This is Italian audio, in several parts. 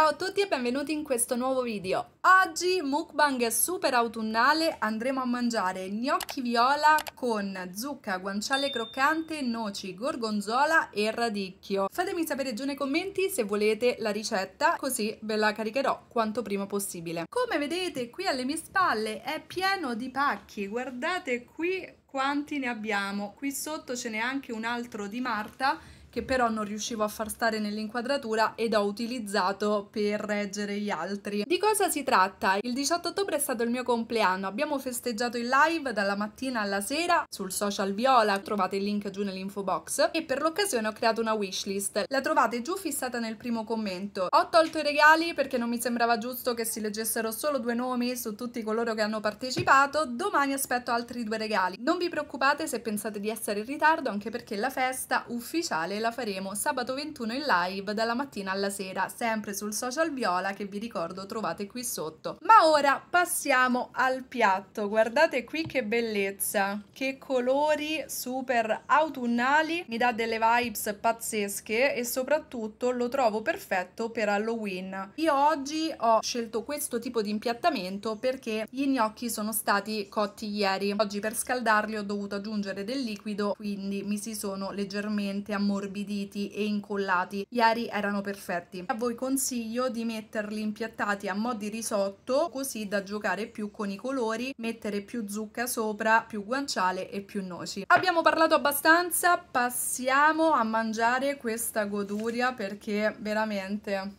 Ciao a tutti e benvenuti in questo nuovo video. Oggi mukbang super autunnale andremo a mangiare gnocchi viola con zucca, guanciale croccante, noci, gorgonzola e radicchio. Fatemi sapere giù nei commenti se volete la ricetta così ve la caricherò quanto prima possibile. Come vedete qui alle mie spalle è pieno di pacchi, guardate qui quanti ne abbiamo. Qui sotto ce n'è anche un altro di Marta che però non riuscivo a far stare nell'inquadratura ed ho utilizzato per reggere gli altri. Di cosa si tratta? Il 18 ottobre è stato il mio compleanno, abbiamo festeggiato in live dalla mattina alla sera sul social Viola, trovate il link giù nell'info box e per l'occasione ho creato una wishlist, la trovate giù fissata nel primo commento. Ho tolto i regali perché non mi sembrava giusto che si leggessero solo due nomi su tutti coloro che hanno partecipato, domani aspetto altri due regali. Non vi preoccupate se pensate di essere in ritardo anche perché la festa ufficiale la faremo sabato 21 in live dalla mattina alla sera, sempre sul social Viola che vi ricordo trovate qui sotto. Ma ora passiamo al piatto, guardate qui che bellezza, che colori super autunnali, mi dà delle vibes pazzesche e soprattutto lo trovo perfetto per Halloween. Io oggi ho scelto questo tipo di impiattamento perché gli gnocchi sono stati cotti ieri, oggi per scaldarli ho dovuto aggiungere del liquido quindi mi si sono leggermente ammorbiditi ammorbiditi e incollati. Ieri erano perfetti. A voi consiglio di metterli impiattati a mo' di risotto così da giocare più con i colori, mettere più zucca sopra, più guanciale e più noci. Abbiamo parlato abbastanza, passiamo a mangiare questa goduria perché veramente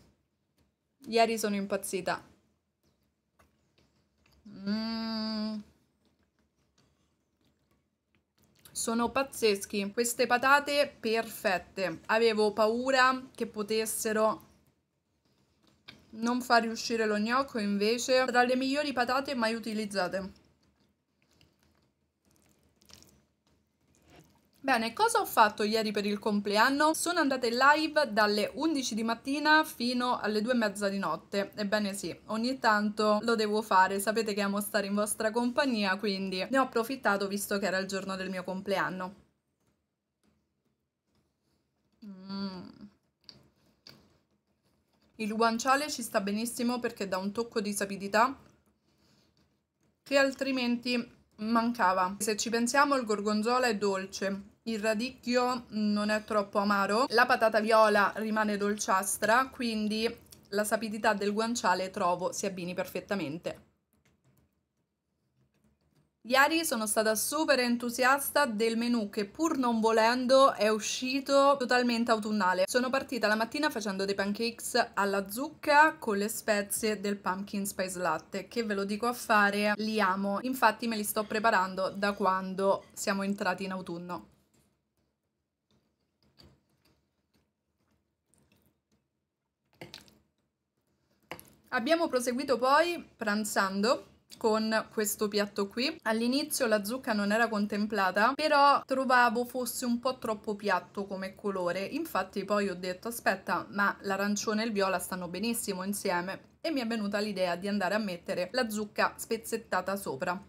ieri sono impazzita. Mmm... sono pazzeschi. Queste patate perfette. Avevo paura che potessero non far riuscire lo gnocco invece tra le migliori patate mai utilizzate Bene, cosa ho fatto ieri per il compleanno? Sono andata in live dalle 11 di mattina fino alle 2 e mezza di notte. Ebbene sì, ogni tanto lo devo fare, sapete che amo stare in vostra compagnia, quindi ne ho approfittato visto che era il giorno del mio compleanno. Mmm... Il guanciale ci sta benissimo perché dà un tocco di sapidità che altrimenti mancava. Se ci pensiamo il gorgonzola è dolce, il radicchio non è troppo amaro, la patata viola rimane dolciastra, quindi la sapidità del guanciale trovo si abbini perfettamente. Ieri sono stata super entusiasta del menù che pur non volendo è uscito totalmente autunnale. Sono partita la mattina facendo dei pancakes alla zucca con le spezie del pumpkin spice latte che ve lo dico a fare, li amo. Infatti me li sto preparando da quando siamo entrati in autunno. Abbiamo proseguito poi pranzando con questo piatto qui. All'inizio la zucca non era contemplata, però trovavo fosse un po' troppo piatto come colore. Infatti poi ho detto aspetta, ma l'arancione e il viola stanno benissimo insieme e mi è venuta l'idea di andare a mettere la zucca spezzettata sopra.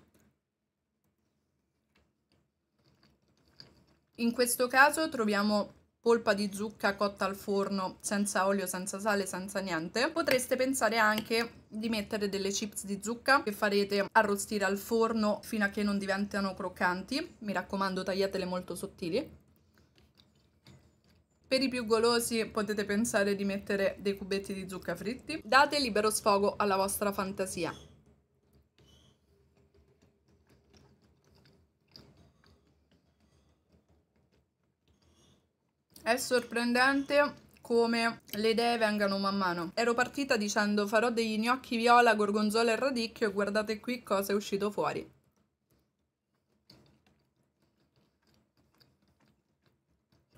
In questo caso troviamo polpa di zucca cotta al forno senza olio, senza sale, senza niente. Potreste pensare anche di mettere delle chips di zucca che farete arrostire al forno fino a che non diventano croccanti. Mi raccomando tagliatele molto sottili. Per i più golosi potete pensare di mettere dei cubetti di zucca fritti. Date libero sfogo alla vostra fantasia. È sorprendente come le idee vengano man mano. Ero partita dicendo farò degli gnocchi viola, gorgonzola e radicchio e guardate qui cosa è uscito fuori.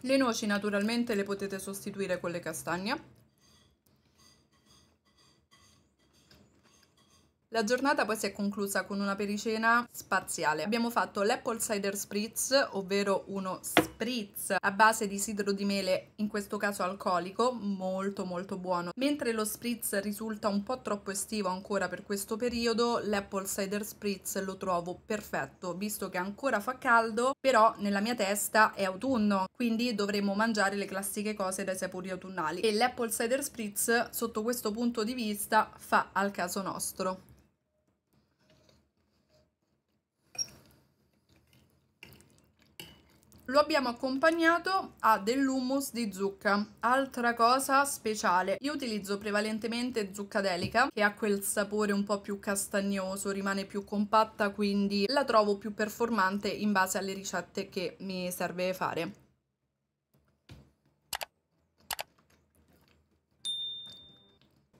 Le noci naturalmente le potete sostituire con le castagne La giornata poi si è conclusa con una pericena spaziale. Abbiamo fatto l'apple cider spritz, ovvero uno spritz a base di sidro di mele, in questo caso alcolico, molto molto buono. Mentre lo spritz risulta un po' troppo estivo ancora per questo periodo, l'apple cider spritz lo trovo perfetto, visto che ancora fa caldo, però nella mia testa è autunno, quindi dovremmo mangiare le classiche cose dai sapori autunnali. E l'apple cider spritz, sotto questo punto di vista, fa al caso nostro. Lo abbiamo accompagnato a dell'hummus di zucca, altra cosa speciale. Io utilizzo prevalentemente zucca delica, che ha quel sapore un po' più castagnoso, rimane più compatta, quindi la trovo più performante in base alle ricette che mi serve fare.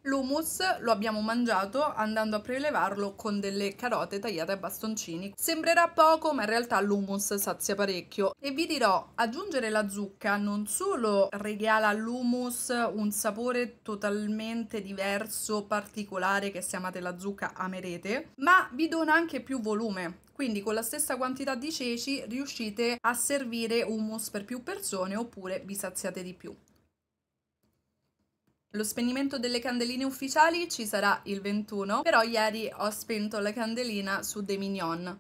L'hummus lo abbiamo mangiato andando a prelevarlo con delle carote tagliate a bastoncini. Sembrerà poco ma in realtà l'hummus sazia parecchio e vi dirò aggiungere la zucca non solo regala all'hummus un sapore totalmente diverso, particolare che se amate la zucca amerete, ma vi dona anche più volume. Quindi con la stessa quantità di ceci riuscite a servire hummus per più persone oppure vi saziate di più. Lo spegnimento delle candeline ufficiali ci sarà il 21, però ieri ho spento la candelina su De mignon.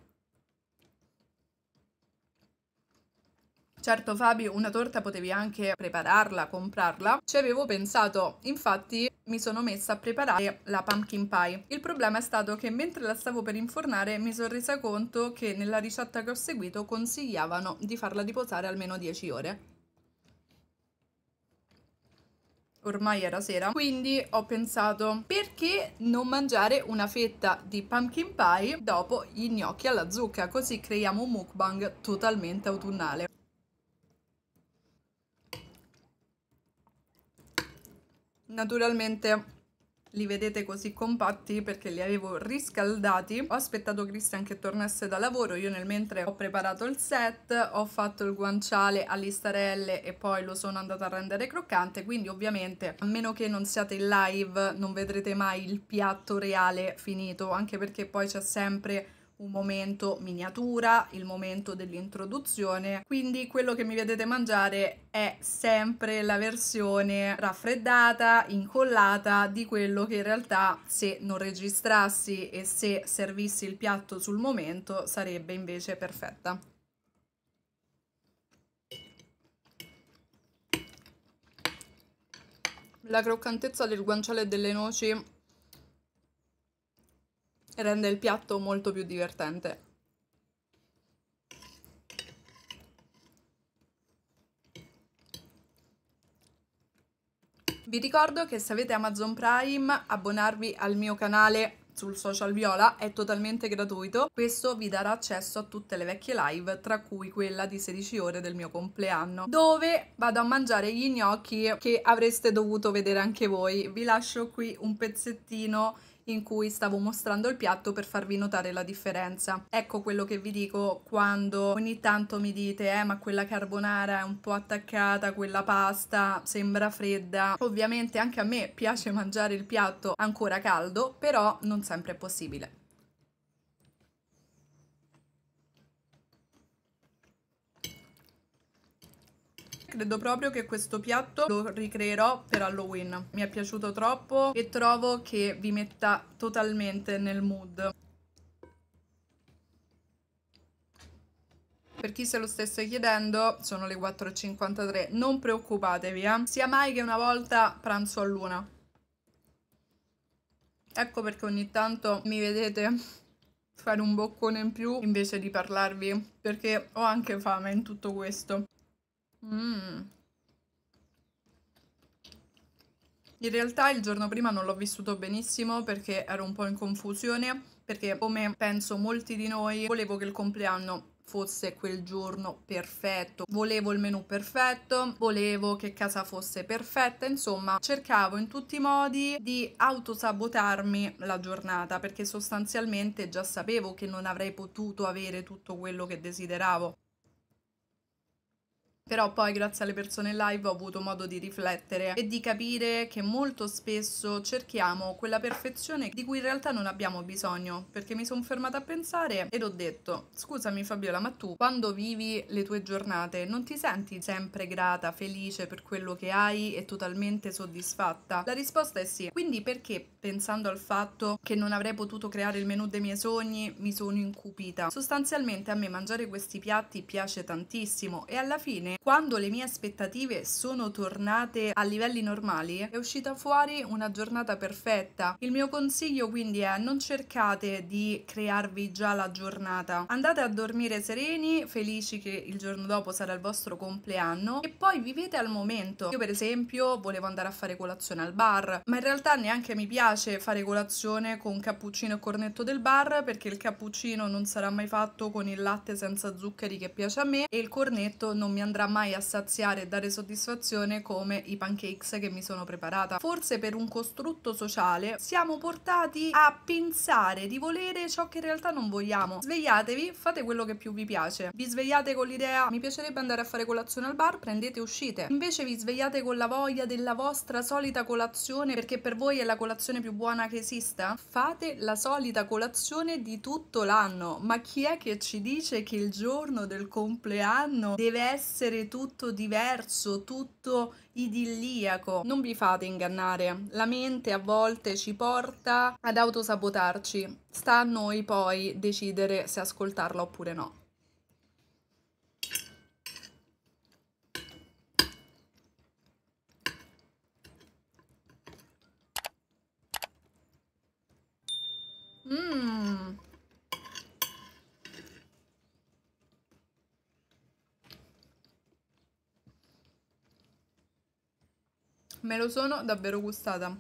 Certo Fabi, una torta potevi anche prepararla, comprarla. Ci avevo pensato, infatti mi sono messa a preparare la pumpkin pie. Il problema è stato che mentre la stavo per infornare mi sono resa conto che nella ricetta che ho seguito consigliavano di farla riposare almeno 10 ore. ormai era sera, quindi ho pensato perché non mangiare una fetta di pumpkin pie dopo gli gnocchi alla zucca, così creiamo un mukbang totalmente autunnale. Naturalmente li vedete così compatti perché li avevo riscaldati ho aspettato Christian che tornasse da lavoro io nel mentre ho preparato il set ho fatto il guanciale a listarelle e poi lo sono andata a rendere croccante quindi ovviamente a meno che non siate in live non vedrete mai il piatto reale finito anche perché poi c'è sempre un momento miniatura, il momento dell'introduzione, quindi quello che mi vedete mangiare è sempre la versione raffreddata, incollata di quello che in realtà se non registrassi e se servissi il piatto sul momento sarebbe invece perfetta. La croccantezza del guanciale e delle noci rende il piatto molto più divertente. Vi ricordo che se avete Amazon Prime abbonarvi al mio canale sul social viola è totalmente gratuito. Questo vi darà accesso a tutte le vecchie live, tra cui quella di 16 ore del mio compleanno, dove vado a mangiare gli gnocchi che avreste dovuto vedere anche voi. Vi lascio qui un pezzettino in cui stavo mostrando il piatto per farvi notare la differenza. Ecco quello che vi dico quando ogni tanto mi dite eh ma quella carbonara è un po' attaccata, quella pasta sembra fredda. Ovviamente anche a me piace mangiare il piatto ancora caldo, però non sempre è possibile. credo proprio che questo piatto lo ricreerò per Halloween. Mi è piaciuto troppo e trovo che vi metta totalmente nel mood. per chi se lo stesse chiedendo sono le 4.53 non preoccupatevi eh? sia mai che una volta pranzo a luna ecco perché ogni tanto mi vedete fare un boccone in più invece di parlarvi perché ho anche fame in tutto questo Mm. In realtà il giorno prima non l'ho vissuto benissimo perché ero un po' in confusione, perché come penso molti di noi volevo che il compleanno fosse quel giorno perfetto, volevo il menù perfetto, volevo che casa fosse perfetta, insomma cercavo in tutti i modi di autosabotarmi la giornata perché sostanzialmente già sapevo che non avrei potuto avere tutto quello che desideravo. Però poi grazie alle persone live ho avuto modo di riflettere e di capire che molto spesso cerchiamo quella perfezione di cui in realtà non abbiamo bisogno, perché mi sono fermata a pensare ed ho detto, scusami Fabiola, ma tu quando vivi le tue giornate non ti senti sempre grata, felice per quello che hai e totalmente soddisfatta? La risposta è sì. Quindi perché pensando al fatto che non avrei potuto creare il menù dei miei sogni mi sono incupita? Sostanzialmente a me mangiare questi piatti piace tantissimo e alla fine quando le mie aspettative sono tornate a livelli normali, è uscita fuori una giornata perfetta. Il mio consiglio quindi è non cercate di crearvi già la giornata. Andate a dormire sereni, felici che il giorno dopo sarà il vostro compleanno e poi vivete al momento. Io per esempio volevo andare a fare colazione al bar, ma in realtà neanche mi piace fare colazione con cappuccino e cornetto del bar perché il cappuccino non sarà mai fatto con il latte senza zuccheri che piace a me e il cornetto non mi andrà riuscirà mai a saziare e dare soddisfazione come i pancakes che mi sono preparata. Forse per un costrutto sociale siamo portati a pensare di volere ciò che in realtà non vogliamo. Svegliatevi, fate quello che più vi piace. Vi svegliate con l'idea mi piacerebbe andare a fare colazione al bar, prendete e uscite. Invece vi svegliate con la voglia della vostra solita colazione perché per voi è la colazione più buona che esista? Fate la solita colazione di tutto l'anno. Ma chi è che ci dice che il giorno del compleanno deve essere essere tutto diverso, tutto idilliaco. Non vi fate ingannare, la mente a volte ci porta ad autosabotarci, sta a noi poi decidere se ascoltarla oppure no. me lo sono davvero gustata.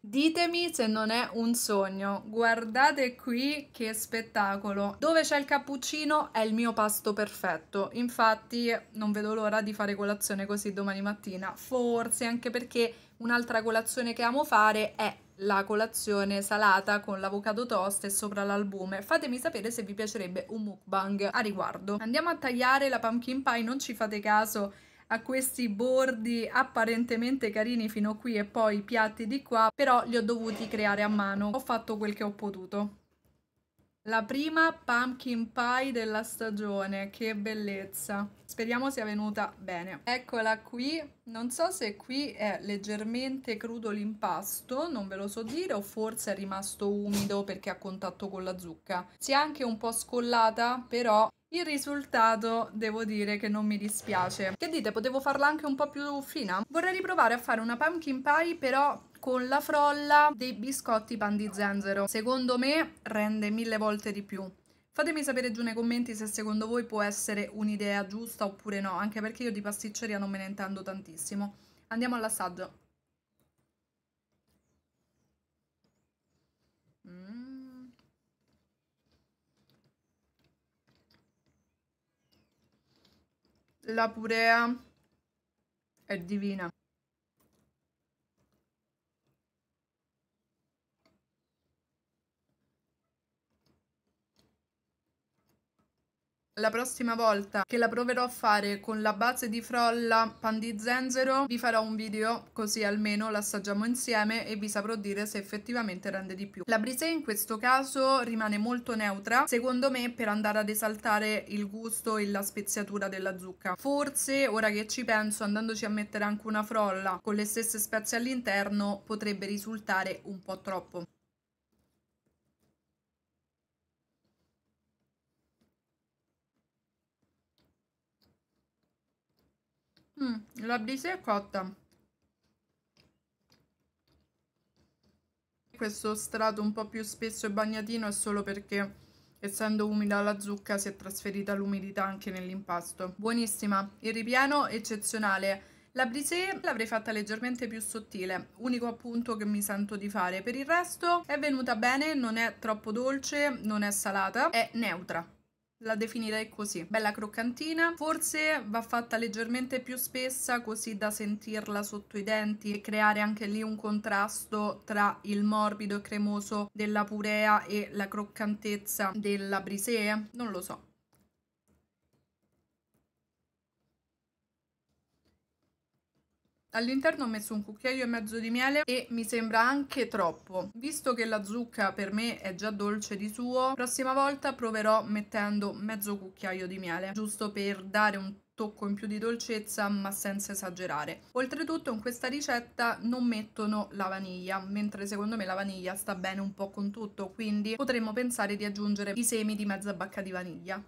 Ditemi se non è un sogno. Guardate qui che spettacolo. Dove c'è il cappuccino è il mio pasto perfetto. Infatti non vedo l'ora di fare colazione così domani mattina. Forse anche perché un'altra colazione che amo fare è la colazione salata con l'avocado toast e sopra l'albume. Fatemi sapere se vi piacerebbe un mukbang a riguardo. Andiamo a tagliare la pumpkin pie, non ci fate caso a questi bordi apparentemente carini fino qui e poi i piatti di qua, però li ho dovuti creare a mano. Ho fatto quel che ho potuto. La prima pumpkin pie della stagione, che bellezza. Speriamo sia venuta bene. Eccola qui, non so se qui è leggermente crudo l'impasto, non ve lo so dire, o forse è rimasto umido perché a contatto con la zucca. Si è anche un po' scollata, però il risultato devo dire che non mi dispiace. Che dite, potevo farla anche un po' più fina? Vorrei riprovare a fare una pumpkin pie però con la frolla dei biscotti pan di zenzero. Secondo me rende mille volte di più. Fatemi sapere giù nei commenti se secondo voi può essere un'idea giusta oppure no, anche perché io di pasticceria non me ne intendo tantissimo. Andiamo all'assaggio. la purea è divina. La prossima volta che la proverò a fare con la base di frolla, pan di zenzero, vi farò un video così almeno l'assaggiamo insieme e vi saprò dire se effettivamente rende di più. La brisée in questo caso rimane molto neutra, secondo me per andare ad esaltare il gusto e la speziatura della zucca. Forse, ora che ci penso, andandoci a mettere anche una frolla con le stesse spezie all'interno potrebbe risultare un po' troppo. Mm, la brise è cotta. Questo strato un po' più spesso e bagnatino è solo perché essendo umida la zucca si è trasferita l'umidità anche nell'impasto. Buonissima, il ripieno eccezionale. La brisée l'avrei fatta leggermente più sottile, unico appunto che mi sento di fare. Per il resto è venuta bene, non è troppo dolce, non è salata, è neutra la definirei così bella croccantina forse va fatta leggermente più spessa così da sentirla sotto i denti e creare anche lì un contrasto tra il morbido e cremoso della purea e la croccantezza della brisée non lo so All'interno ho messo un cucchiaio e mezzo di miele e mi sembra anche troppo. Visto che la zucca per me è già dolce di suo, prossima volta proverò mettendo mezzo cucchiaio di miele, giusto per dare un tocco in più di dolcezza ma senza esagerare. Oltretutto in questa ricetta non mettono la vaniglia, mentre secondo me la vaniglia sta bene un po' con tutto, quindi potremmo pensare di aggiungere i semi di mezza bacca di vaniglia.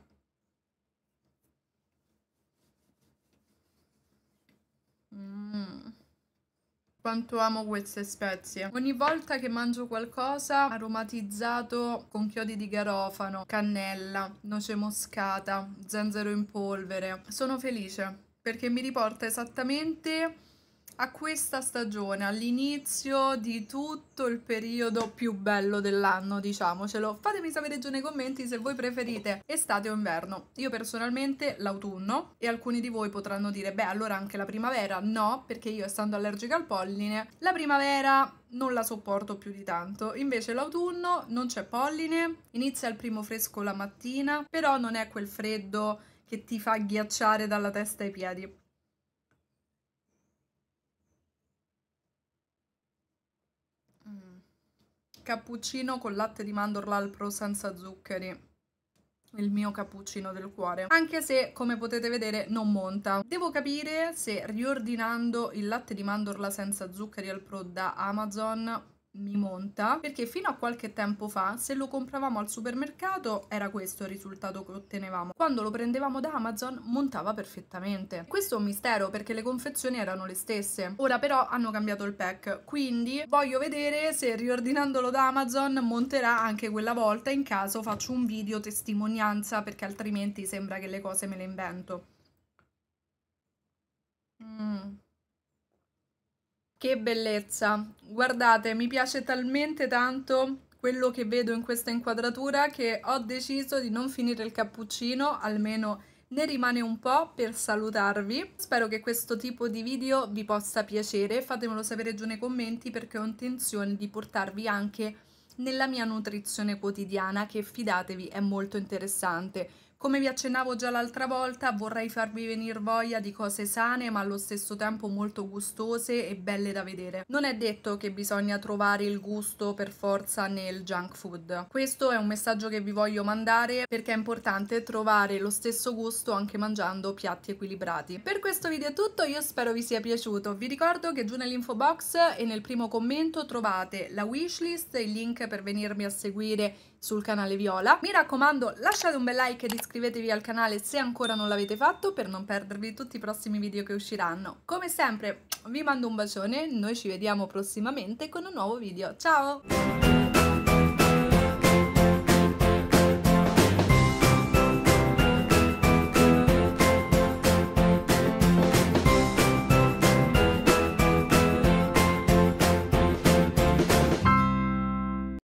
quanto amo queste spezie. Ogni volta che mangio qualcosa aromatizzato con chiodi di garofano, cannella, noce moscata, zenzero in polvere, sono felice perché mi riporta esattamente a questa stagione, all'inizio di tutto il periodo più bello dell'anno, diciamocelo. Fatemi sapere giù nei commenti se voi preferite estate o inverno. Io personalmente l'autunno e alcuni di voi potranno dire beh allora anche la primavera. No, perché io essendo allergica al polline, la primavera non la sopporto più di tanto. Invece l'autunno non c'è polline, inizia il primo fresco la mattina, però non è quel freddo che ti fa ghiacciare dalla testa ai piedi. cappuccino con latte di mandorla al pro senza zuccheri il mio cappuccino del cuore anche se come potete vedere non monta devo capire se riordinando il latte di mandorla senza zuccheri al pro da Amazon mi monta perché fino a qualche tempo fa se lo compravamo al supermercato era questo il risultato che ottenevamo quando lo prendevamo da Amazon montava perfettamente questo è un mistero perché le confezioni erano le stesse ora però hanno cambiato il pack quindi voglio vedere se riordinandolo da Amazon monterà anche quella volta in caso faccio un video testimonianza perché altrimenti sembra che le cose me le invento mm. Che bellezza! Guardate, mi piace talmente tanto quello che vedo in questa inquadratura che ho deciso di non finire il cappuccino, almeno ne rimane un po' per salutarvi. Spero che questo tipo di video vi possa piacere, fatemelo sapere giù nei commenti perché ho intenzione di portarvi anche nella mia nutrizione quotidiana che fidatevi è molto interessante come vi accennavo già l'altra volta, vorrei farvi venire voglia di cose sane ma allo stesso tempo molto gustose e belle da vedere. Non è detto che bisogna trovare il gusto per forza nel junk food. Questo è un messaggio che vi voglio mandare perché è importante trovare lo stesso gusto anche mangiando piatti equilibrati. Per questo video è tutto, io spero vi sia piaciuto. Vi ricordo che giù nell'info box e nel primo commento trovate la wishlist, il link per venirmi a seguire sul canale Viola. Mi raccomando lasciate un bel like ed iscrivetevi al canale se ancora non l'avete fatto per non perdervi tutti i prossimi video che usciranno. Come sempre vi mando un bacione, noi ci vediamo prossimamente con un nuovo video, ciao!